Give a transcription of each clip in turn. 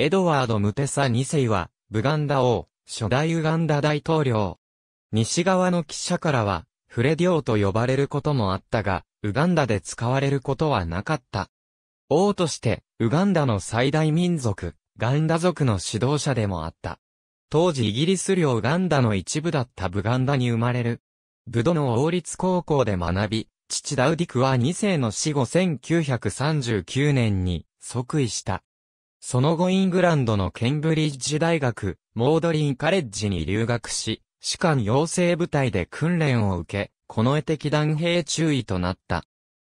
エドワード・ムテサ2世は、ブガンダ王、初代ウガンダ大統領。西側の記者からは、フレディオと呼ばれることもあったが、ウガンダで使われることはなかった。王として、ウガンダの最大民族、ガンダ族の指導者でもあった。当時イギリス領ウガンダの一部だったブガンダに生まれる。ブドの王立高校で学び、父ダウディクは2世の死後1939年に即位した。その後イングランドのケンブリッジ大学、モードリンカレッジに留学し、士官養成部隊で訓練を受け、近衛的弾兵注意となった。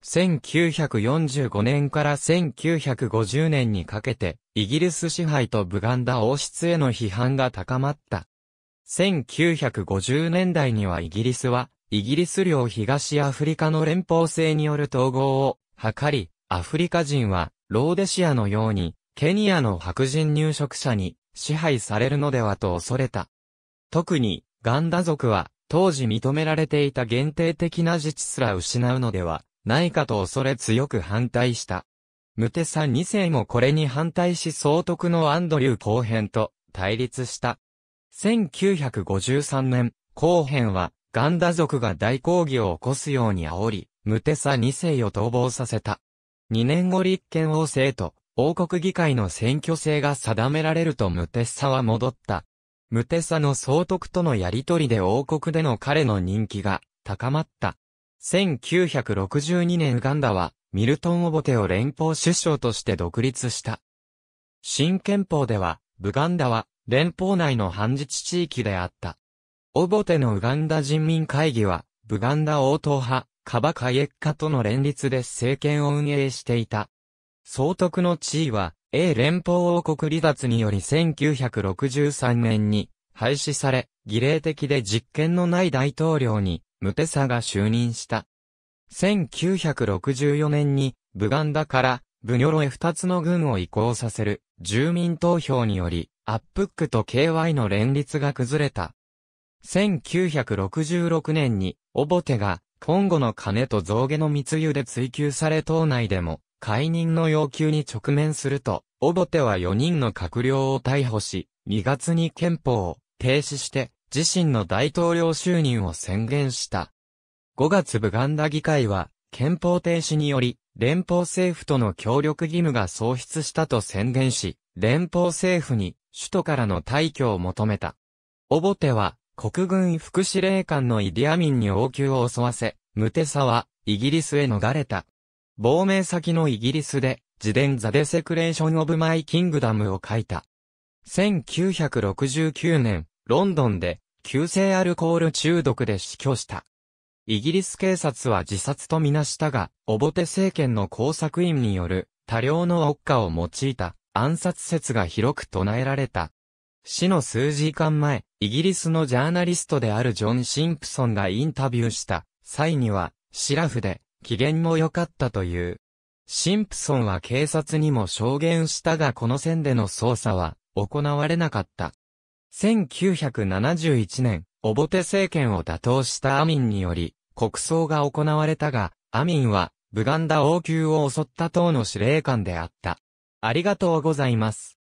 1945年から1950年にかけて、イギリス支配とブガンダ王室への批判が高まった。1950年代にはイギリスは、イギリス領東アフリカの連邦制による統合を図り、アフリカ人は、ローデシアのように、ケニアの白人入植者に支配されるのではと恐れた。特に、ガンダ族は、当時認められていた限定的な自治すら失うのではないかと恐れ強く反対した。ムテサ2世もこれに反対し総督のアンドリュー後編と対立した。1953年、後編は、ガンダ族が大抗議を起こすように煽り、ムテサ2世を逃亡させた。2年後立憲王政と王国議会の選挙制が定められるとムテッサは戻った。ムテッサの総督とのやりとりで王国での彼の人気が高まった。1962年ウガンダはミルトン・オボテを連邦首相として独立した。新憲法では、ブガンダは連邦内の反日地域であった。オボテのウガンダ人民会議は、ブガンダ王党派、カバカイエッカとの連立で政権を運営していた。総督の地位は、英連邦王国離脱により1963年に廃止され、儀礼的で実権のない大統領に、ムテサが就任した。1964年に、ブガンダから、ブニョロへ二つの軍を移行させる、住民投票により、アップックと KY の連立が崩れた。1966年に、オボテが、今後の金と象牙の密輸で追求され党内でも、解任の要求に直面すると、オボテは4人の閣僚を逮捕し、2月に憲法を停止して、自身の大統領就任を宣言した。5月ブガンダ議会は、憲法停止により、連邦政府との協力義務が喪失したと宣言し、連邦政府に首都からの退去を求めた。オボテは、国軍副司令官のイディアミンに応急を襲わせ、ムテサは、イギリスへ逃れた。亡命先のイギリスで、自伝ザ・デセクレーション・オブ・マイ・キングダムを書いた。1969年、ロンドンで、急性アルコール中毒で死去した。イギリス警察は自殺とみなしたが、オボテ政権の工作員による多量のオッを用いた暗殺説が広く唱えられた。死の数時間前、イギリスのジャーナリストであるジョン・シンプソンがインタビューした際には、シラフで機嫌も良かったという。シンプソンは警察にも証言したがこの線での捜査は行われなかった。1971年、オボテ政権を打倒したアミンにより、国葬が行われたが、アミンは、ブガンダ王宮を襲った党の司令官であった。ありがとうございます。